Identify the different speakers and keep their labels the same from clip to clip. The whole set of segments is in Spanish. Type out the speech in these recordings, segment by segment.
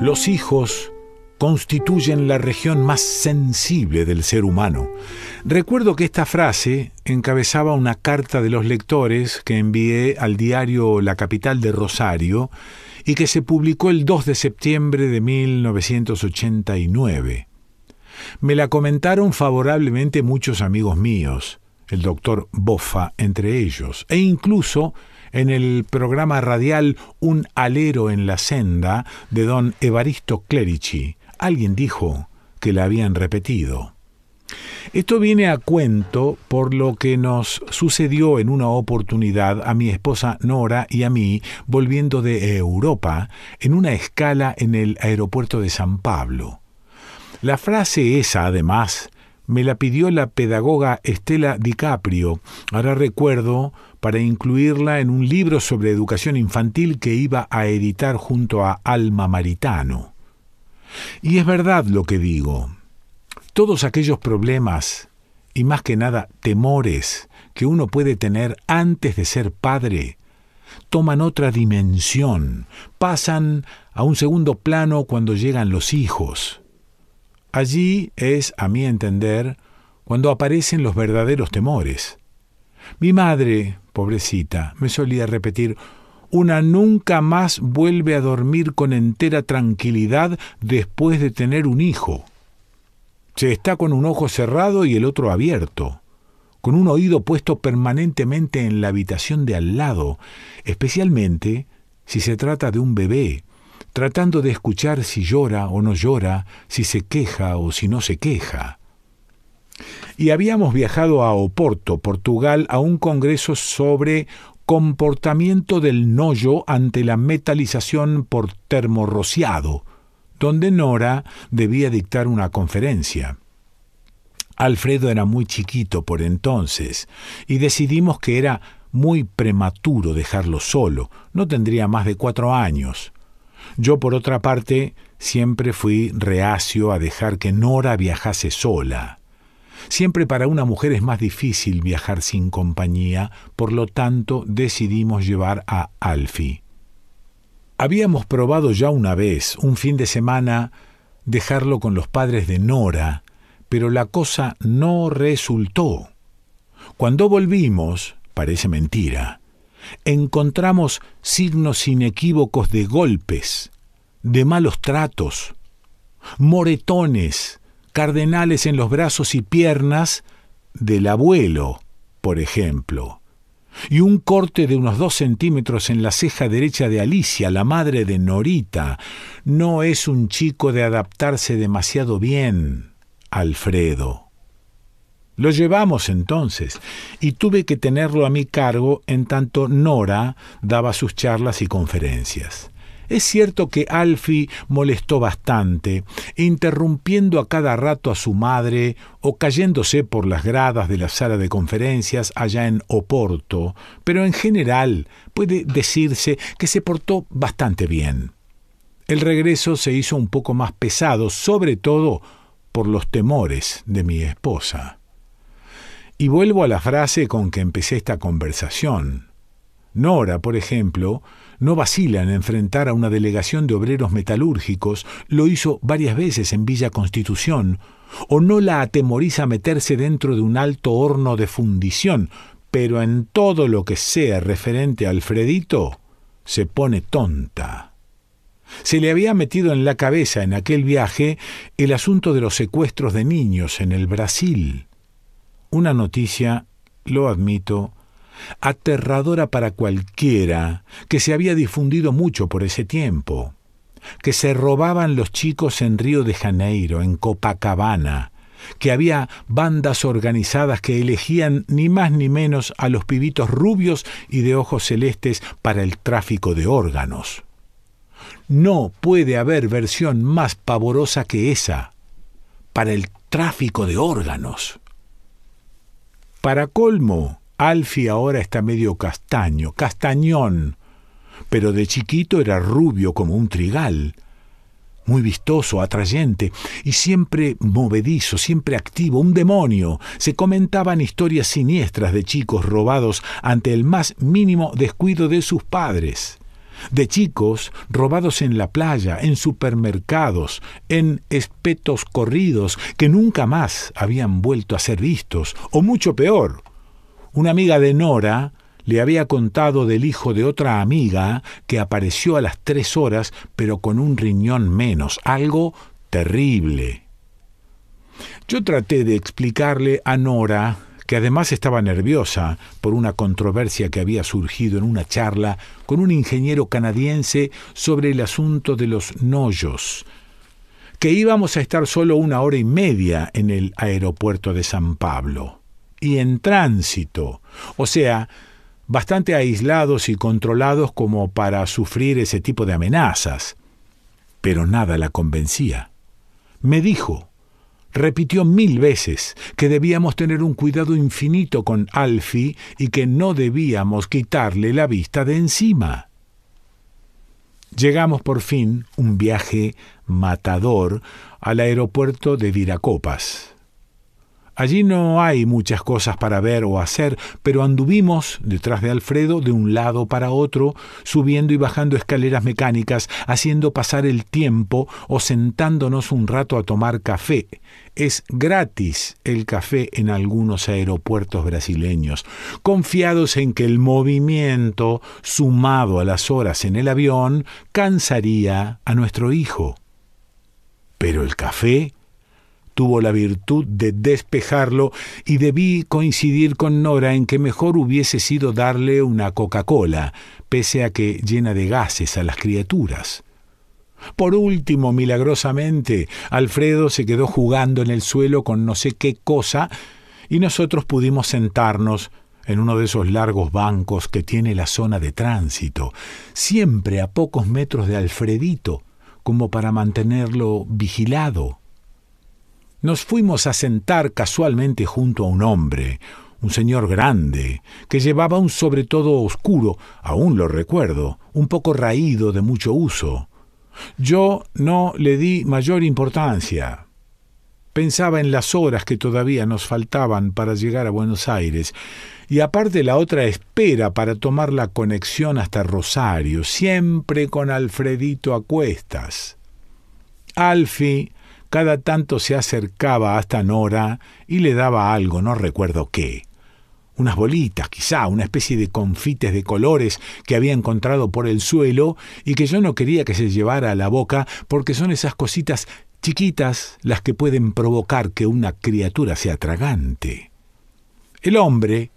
Speaker 1: Los hijos constituyen la región más sensible del ser humano. Recuerdo que esta frase encabezaba una carta de los lectores que envié al diario La Capital de Rosario y que se publicó el 2 de septiembre de 1989. Me la comentaron favorablemente muchos amigos míos, el doctor Boffa entre ellos, e incluso en el programa radial Un alero en la senda de don Evaristo Clerici. Alguien dijo que la habían repetido. Esto viene a cuento por lo que nos sucedió en una oportunidad a mi esposa Nora y a mí volviendo de Europa en una escala en el aeropuerto de San Pablo. La frase esa, además, me la pidió la pedagoga Estela DiCaprio. Ahora recuerdo para incluirla en un libro sobre educación infantil que iba a editar junto a Alma Maritano. Y es verdad lo que digo. Todos aquellos problemas, y más que nada temores, que uno puede tener antes de ser padre, toman otra dimensión, pasan a un segundo plano cuando llegan los hijos. Allí es, a mi entender, cuando aparecen los verdaderos temores. Mi madre, pobrecita, me solía repetir, una nunca más vuelve a dormir con entera tranquilidad después de tener un hijo. Se está con un ojo cerrado y el otro abierto, con un oído puesto permanentemente en la habitación de al lado, especialmente si se trata de un bebé, tratando de escuchar si llora o no llora, si se queja o si no se queja. Y habíamos viajado a Oporto, Portugal, a un congreso sobre comportamiento del noyo ante la metalización por termorrociado, donde Nora debía dictar una conferencia. Alfredo era muy chiquito por entonces, y decidimos que era muy prematuro dejarlo solo, no tendría más de cuatro años. Yo, por otra parte, siempre fui reacio a dejar que Nora viajase sola. Siempre para una mujer es más difícil viajar sin compañía, por lo tanto decidimos llevar a Alfie. Habíamos probado ya una vez, un fin de semana, dejarlo con los padres de Nora, pero la cosa no resultó. Cuando volvimos, parece mentira, encontramos signos inequívocos de golpes, de malos tratos, moretones, cardenales en los brazos y piernas del abuelo, por ejemplo, y un corte de unos dos centímetros en la ceja derecha de Alicia, la madre de Norita. No es un chico de adaptarse demasiado bien, Alfredo. Lo llevamos entonces, y tuve que tenerlo a mi cargo en tanto Nora daba sus charlas y conferencias. Es cierto que Alfie molestó bastante, interrumpiendo a cada rato a su madre o cayéndose por las gradas de la sala de conferencias allá en Oporto, pero en general puede decirse que se portó bastante bien. El regreso se hizo un poco más pesado, sobre todo por los temores de mi esposa. Y vuelvo a la frase con que empecé esta conversación. Nora, por ejemplo, no vacila en enfrentar a una delegación de obreros metalúrgicos, lo hizo varias veces en Villa Constitución, o no la atemoriza meterse dentro de un alto horno de fundición, pero en todo lo que sea referente a Alfredito, se pone tonta. Se le había metido en la cabeza en aquel viaje el asunto de los secuestros de niños en el Brasil. Una noticia, lo admito, aterradora para cualquiera, que se había difundido mucho por ese tiempo, que se robaban los chicos en Río de Janeiro, en Copacabana, que había bandas organizadas que elegían ni más ni menos a los pibitos rubios y de ojos celestes para el tráfico de órganos. No puede haber versión más pavorosa que esa, para el tráfico de órganos. Para colmo, Alfie ahora está medio castaño, castañón, pero de chiquito era rubio como un trigal, muy vistoso, atrayente y siempre movedizo, siempre activo, un demonio. Se comentaban historias siniestras de chicos robados ante el más mínimo descuido de sus padres de chicos robados en la playa, en supermercados, en espetos corridos que nunca más habían vuelto a ser vistos, o mucho peor, una amiga de Nora le había contado del hijo de otra amiga que apareció a las tres horas pero con un riñón menos, algo terrible. Yo traté de explicarle a Nora, que además estaba nerviosa por una controversia que había surgido en una charla con un ingeniero canadiense sobre el asunto de los noyos, que íbamos a estar solo una hora y media en el aeropuerto de San Pablo y en tránsito, o sea, bastante aislados y controlados como para sufrir ese tipo de amenazas. Pero nada la convencía. Me dijo, repitió mil veces, que debíamos tener un cuidado infinito con Alfie y que no debíamos quitarle la vista de encima. Llegamos por fin, un viaje matador, al aeropuerto de Viracopas. Allí no hay muchas cosas para ver o hacer, pero anduvimos detrás de Alfredo de un lado para otro, subiendo y bajando escaleras mecánicas, haciendo pasar el tiempo o sentándonos un rato a tomar café. Es gratis el café en algunos aeropuertos brasileños, confiados en que el movimiento, sumado a las horas en el avión, cansaría a nuestro hijo. Pero el café tuvo la virtud de despejarlo y debí coincidir con Nora en que mejor hubiese sido darle una Coca-Cola, pese a que llena de gases a las criaturas. Por último, milagrosamente, Alfredo se quedó jugando en el suelo con no sé qué cosa y nosotros pudimos sentarnos en uno de esos largos bancos que tiene la zona de tránsito, siempre a pocos metros de Alfredito, como para mantenerlo vigilado nos fuimos a sentar casualmente junto a un hombre, un señor grande, que llevaba un sobre oscuro, aún lo recuerdo, un poco raído de mucho uso. Yo no le di mayor importancia. Pensaba en las horas que todavía nos faltaban para llegar a Buenos Aires, y aparte la otra espera para tomar la conexión hasta Rosario, siempre con Alfredito a cuestas. Alfie cada tanto se acercaba hasta Nora y le daba algo, no recuerdo qué. Unas bolitas, quizá, una especie de confites de colores que había encontrado por el suelo y que yo no quería que se llevara a la boca porque son esas cositas chiquitas las que pueden provocar que una criatura sea tragante. El hombre,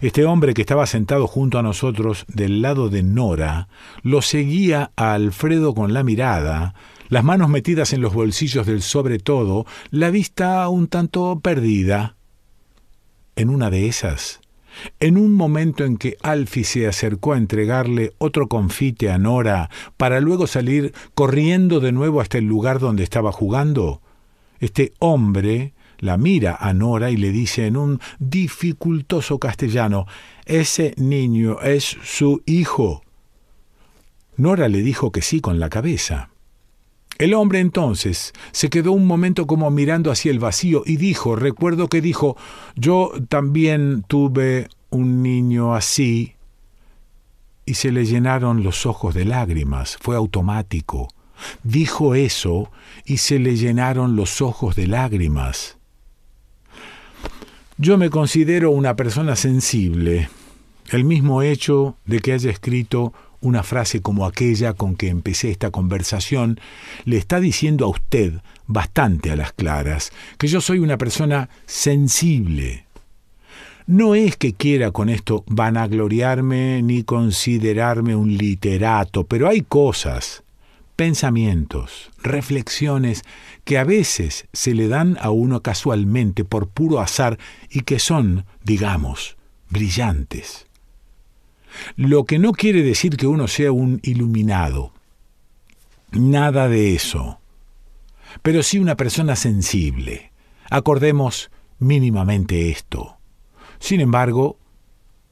Speaker 1: este hombre que estaba sentado junto a nosotros del lado de Nora, lo seguía a Alfredo con la mirada, las manos metidas en los bolsillos del sobre todo, la vista un tanto perdida. En una de esas, en un momento en que Alfie se acercó a entregarle otro confite a Nora para luego salir corriendo de nuevo hasta el lugar donde estaba jugando, este hombre la mira a Nora y le dice en un dificultoso castellano, ese niño es su hijo. Nora le dijo que sí con la cabeza. El hombre entonces se quedó un momento como mirando hacia el vacío y dijo, recuerdo que dijo, yo también tuve un niño así, y se le llenaron los ojos de lágrimas, fue automático. Dijo eso y se le llenaron los ojos de lágrimas. Yo me considero una persona sensible. El mismo hecho de que haya escrito una frase como aquella con que empecé esta conversación le está diciendo a usted, bastante a las claras, que yo soy una persona sensible. No es que quiera con esto vanagloriarme ni considerarme un literato, pero hay cosas, pensamientos, reflexiones que a veces se le dan a uno casualmente por puro azar y que son, digamos, brillantes. Lo que no quiere decir que uno sea un iluminado. Nada de eso. Pero sí una persona sensible. Acordemos mínimamente esto. Sin embargo,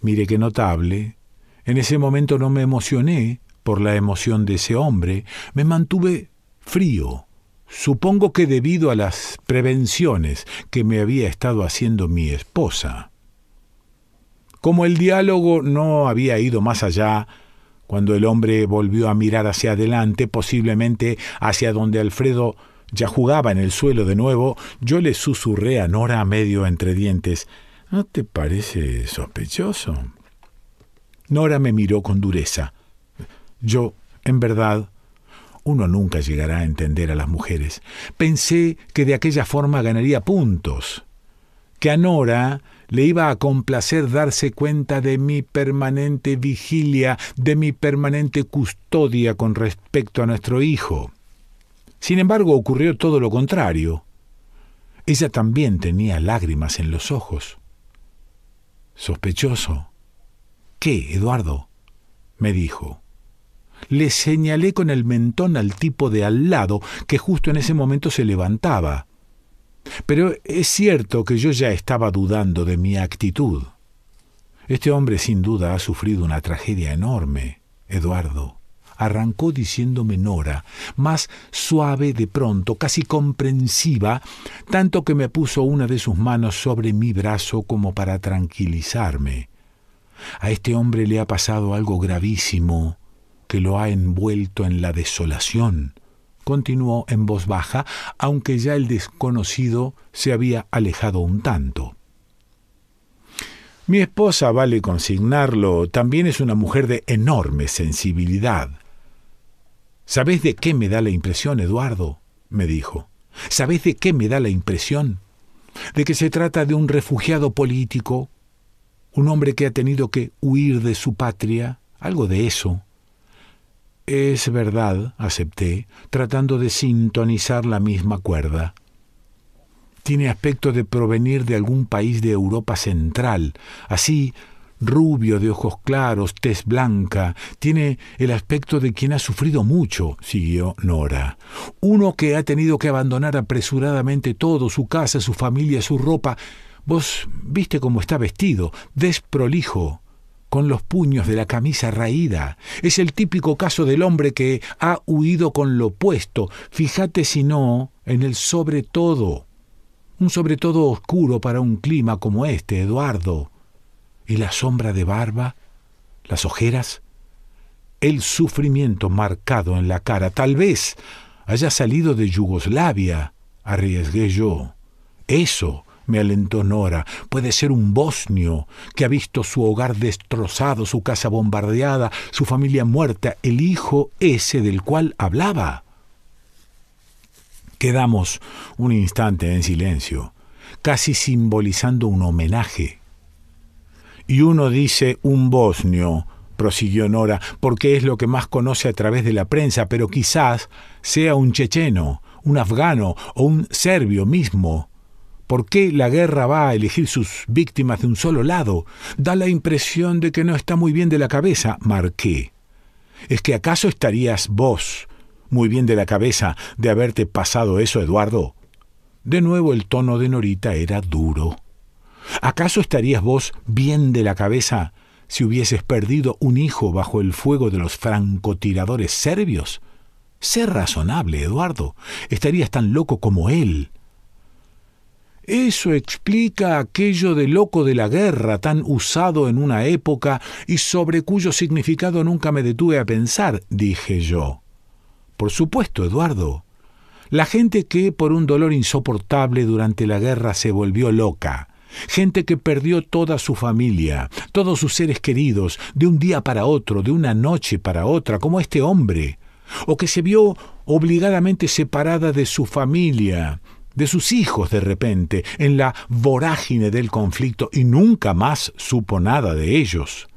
Speaker 1: mire qué notable, en ese momento no me emocioné por la emoción de ese hombre, me mantuve frío, supongo que debido a las prevenciones que me había estado haciendo mi esposa. Como el diálogo no había ido más allá, cuando el hombre volvió a mirar hacia adelante, posiblemente hacia donde Alfredo ya jugaba en el suelo de nuevo, yo le susurré a Nora medio entre dientes. ¿No te parece sospechoso? Nora me miró con dureza. Yo, en verdad, uno nunca llegará a entender a las mujeres. Pensé que de aquella forma ganaría puntos, que a Nora le iba a complacer darse cuenta de mi permanente vigilia, de mi permanente custodia con respecto a nuestro hijo. Sin embargo, ocurrió todo lo contrario. Ella también tenía lágrimas en los ojos. Sospechoso. ¿Qué, Eduardo? me dijo. Le señalé con el mentón al tipo de al lado, que justo en ese momento se levantaba. Pero es cierto que yo ya estaba dudando de mi actitud. Este hombre sin duda ha sufrido una tragedia enorme, Eduardo. Arrancó diciéndome Nora, más suave de pronto, casi comprensiva, tanto que me puso una de sus manos sobre mi brazo como para tranquilizarme. A este hombre le ha pasado algo gravísimo que lo ha envuelto en la desolación continuó en voz baja, aunque ya el desconocido se había alejado un tanto. Mi esposa, vale consignarlo, también es una mujer de enorme sensibilidad. ¿Sabes de qué me da la impresión, Eduardo? me dijo. ¿Sabes de qué me da la impresión? De que se trata de un refugiado político, un hombre que ha tenido que huir de su patria, algo de eso. Es verdad, acepté, tratando de sintonizar la misma cuerda. Tiene aspecto de provenir de algún país de Europa Central, así rubio, de ojos claros, tez blanca, tiene el aspecto de quien ha sufrido mucho, siguió Nora. Uno que ha tenido que abandonar apresuradamente todo, su casa, su familia, su ropa. Vos viste cómo está vestido, desprolijo con los puños de la camisa raída. Es el típico caso del hombre que ha huido con lo puesto. Fíjate si no en el sobre todo. Un sobre todo oscuro para un clima como este, Eduardo. Y la sombra de barba, las ojeras, el sufrimiento marcado en la cara. Tal vez haya salido de Yugoslavia, arriesgué yo. Eso me alentó Nora. Puede ser un bosnio que ha visto su hogar destrozado, su casa bombardeada, su familia muerta, el hijo ese del cual hablaba. Quedamos un instante en silencio, casi simbolizando un homenaje. Y uno dice un bosnio, prosiguió Nora, porque es lo que más conoce a través de la prensa, pero quizás sea un checheno, un afgano o un serbio mismo ¿Por qué la guerra va a elegir sus víctimas de un solo lado? Da la impresión de que no está muy bien de la cabeza, marqué. ¿Es que acaso estarías vos muy bien de la cabeza de haberte pasado eso, Eduardo? De nuevo el tono de Norita era duro. ¿Acaso estarías vos bien de la cabeza si hubieses perdido un hijo bajo el fuego de los francotiradores serbios? Sé razonable, Eduardo. Estarías tan loco como él. Eso explica aquello de loco de la guerra tan usado en una época y sobre cuyo significado nunca me detuve a pensar, dije yo. Por supuesto, Eduardo. La gente que por un dolor insoportable durante la guerra se volvió loca. Gente que perdió toda su familia, todos sus seres queridos, de un día para otro, de una noche para otra, como este hombre. O que se vio obligadamente separada de su familia, de sus hijos de repente, en la vorágine del conflicto, y nunca más supo nada de ellos.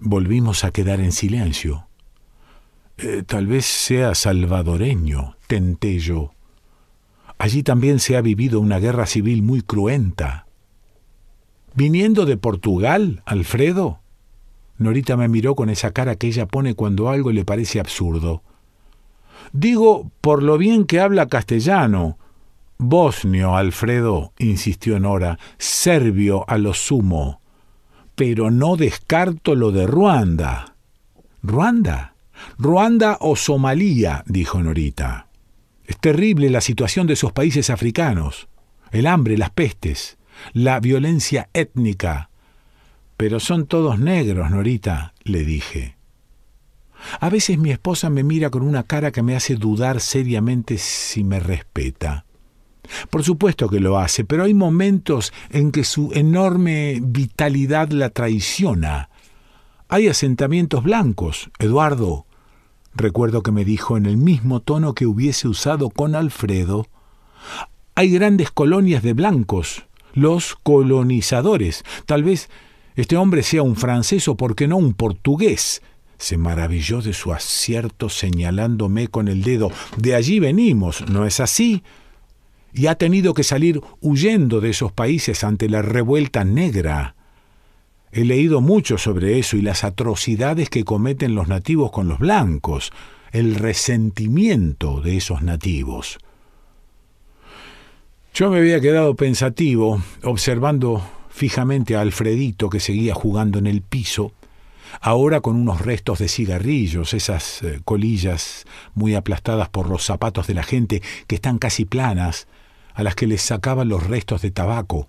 Speaker 1: Volvimos a quedar en silencio. Eh, tal vez sea salvadoreño, tenté yo. Allí también se ha vivido una guerra civil muy cruenta. ¿Viniendo de Portugal, Alfredo? Norita me miró con esa cara que ella pone cuando algo le parece absurdo. Digo, por lo bien que habla castellano. Bosnio, Alfredo, insistió Nora, serbio a lo sumo. Pero no descarto lo de Ruanda. ¿Ruanda? Ruanda o Somalia, dijo Norita. Es terrible la situación de esos países africanos. El hambre, las pestes, la violencia étnica. Pero son todos negros, Norita, le dije. A veces mi esposa me mira con una cara que me hace dudar seriamente si me respeta. Por supuesto que lo hace, pero hay momentos en que su enorme vitalidad la traiciona. Hay asentamientos blancos, Eduardo. Recuerdo que me dijo en el mismo tono que hubiese usado con Alfredo. Hay grandes colonias de blancos, los colonizadores. Tal vez este hombre sea un francés o, por qué no, un portugués se maravilló de su acierto señalándome con el dedo. De allí venimos, ¿no es así? Y ha tenido que salir huyendo de esos países ante la revuelta negra. He leído mucho sobre eso y las atrocidades que cometen los nativos con los blancos, el resentimiento de esos nativos. Yo me había quedado pensativo, observando fijamente a Alfredito que seguía jugando en el piso, ahora con unos restos de cigarrillos, esas eh, colillas muy aplastadas por los zapatos de la gente que están casi planas, a las que les sacaban los restos de tabaco.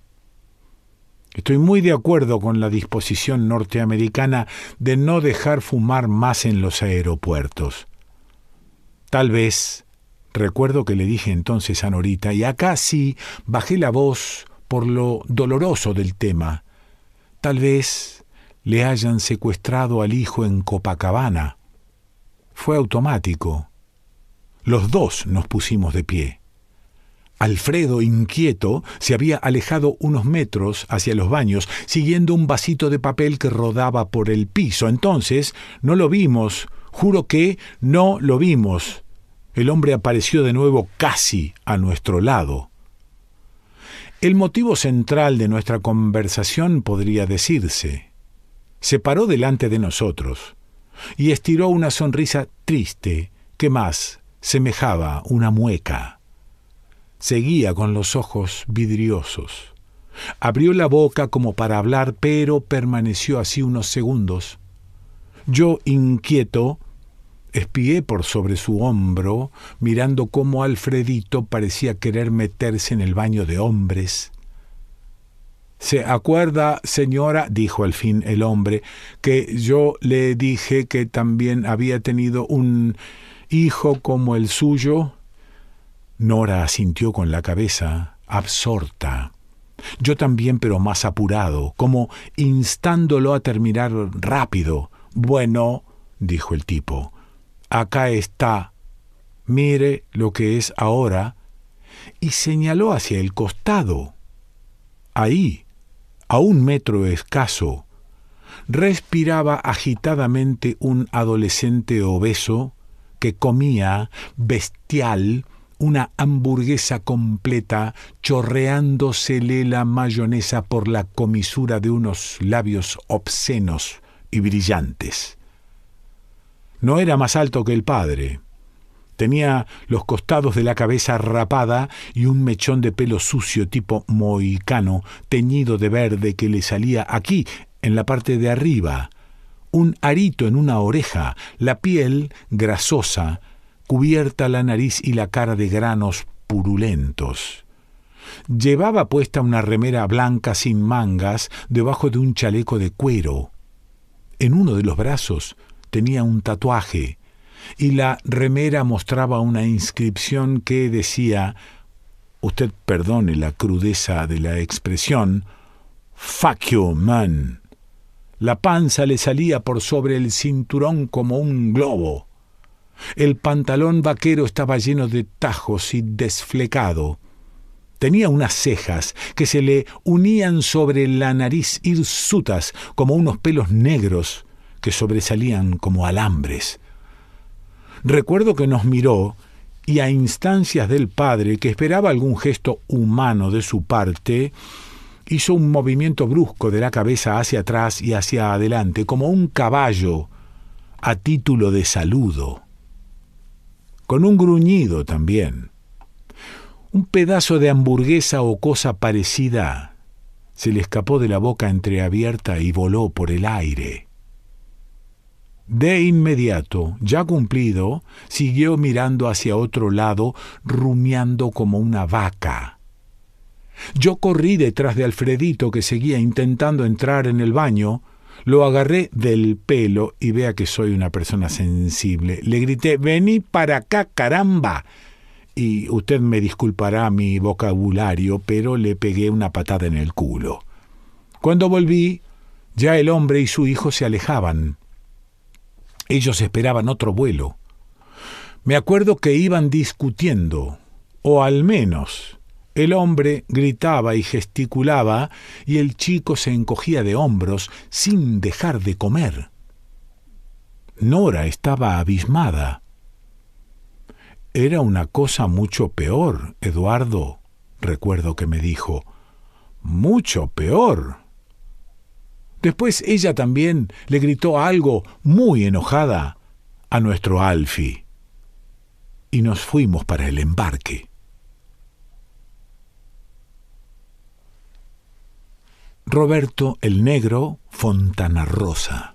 Speaker 1: Estoy muy de acuerdo con la disposición norteamericana de no dejar fumar más en los aeropuertos. Tal vez, recuerdo que le dije entonces a Norita, y acá sí bajé la voz por lo doloroso del tema. Tal vez le hayan secuestrado al hijo en Copacabana. Fue automático. Los dos nos pusimos de pie. Alfredo, inquieto, se había alejado unos metros hacia los baños, siguiendo un vasito de papel que rodaba por el piso. Entonces, no lo vimos. Juro que no lo vimos. El hombre apareció de nuevo casi a nuestro lado. El motivo central de nuestra conversación podría decirse se paró delante de nosotros y estiró una sonrisa triste que más semejaba una mueca. Seguía con los ojos vidriosos. Abrió la boca como para hablar, pero permaneció así unos segundos. Yo, inquieto, espié por sobre su hombro, mirando cómo Alfredito parecía querer meterse en el baño de hombres ¿Se acuerda, señora? dijo al fin el hombre, que yo le dije que también había tenido un hijo como el suyo. Nora asintió con la cabeza, absorta. Yo también, pero más apurado, como instándolo a terminar rápido. Bueno, dijo el tipo, acá está. Mire lo que es ahora. Y señaló hacia el costado. Ahí a un metro escaso, respiraba agitadamente un adolescente obeso que comía, bestial, una hamburguesa completa, chorreándosele la mayonesa por la comisura de unos labios obscenos y brillantes. No era más alto que el padre, Tenía los costados de la cabeza rapada y un mechón de pelo sucio tipo mohicano, teñido de verde que le salía aquí, en la parte de arriba. Un arito en una oreja, la piel grasosa, cubierta la nariz y la cara de granos purulentos. Llevaba puesta una remera blanca sin mangas debajo de un chaleco de cuero. En uno de los brazos tenía un tatuaje, y la remera mostraba una inscripción que decía, usted perdone la crudeza de la expresión, Fuck you, man. La panza le salía por sobre el cinturón como un globo. El pantalón vaquero estaba lleno de tajos y desflecado. Tenía unas cejas que se le unían sobre la nariz hirsutas como unos pelos negros que sobresalían como alambres. Recuerdo que nos miró y a instancias del padre, que esperaba algún gesto humano de su parte, hizo un movimiento brusco de la cabeza hacia atrás y hacia adelante, como un caballo, a título de saludo. Con un gruñido también. Un pedazo de hamburguesa o cosa parecida se le escapó de la boca entreabierta y voló por el aire. De inmediato, ya cumplido, siguió mirando hacia otro lado, rumiando como una vaca. Yo corrí detrás de Alfredito, que seguía intentando entrar en el baño, lo agarré del pelo y vea que soy una persona sensible. Le grité, vení para acá, caramba. Y usted me disculpará mi vocabulario, pero le pegué una patada en el culo. Cuando volví, ya el hombre y su hijo se alejaban. Ellos esperaban otro vuelo. Me acuerdo que iban discutiendo, o al menos el hombre gritaba y gesticulaba y el chico se encogía de hombros sin dejar de comer. Nora estaba abismada. Era una cosa mucho peor, Eduardo, recuerdo que me dijo. Mucho peor. Después ella también le gritó algo muy enojada a nuestro Alfie y nos fuimos para el embarque. Roberto el Negro Fontana Rosa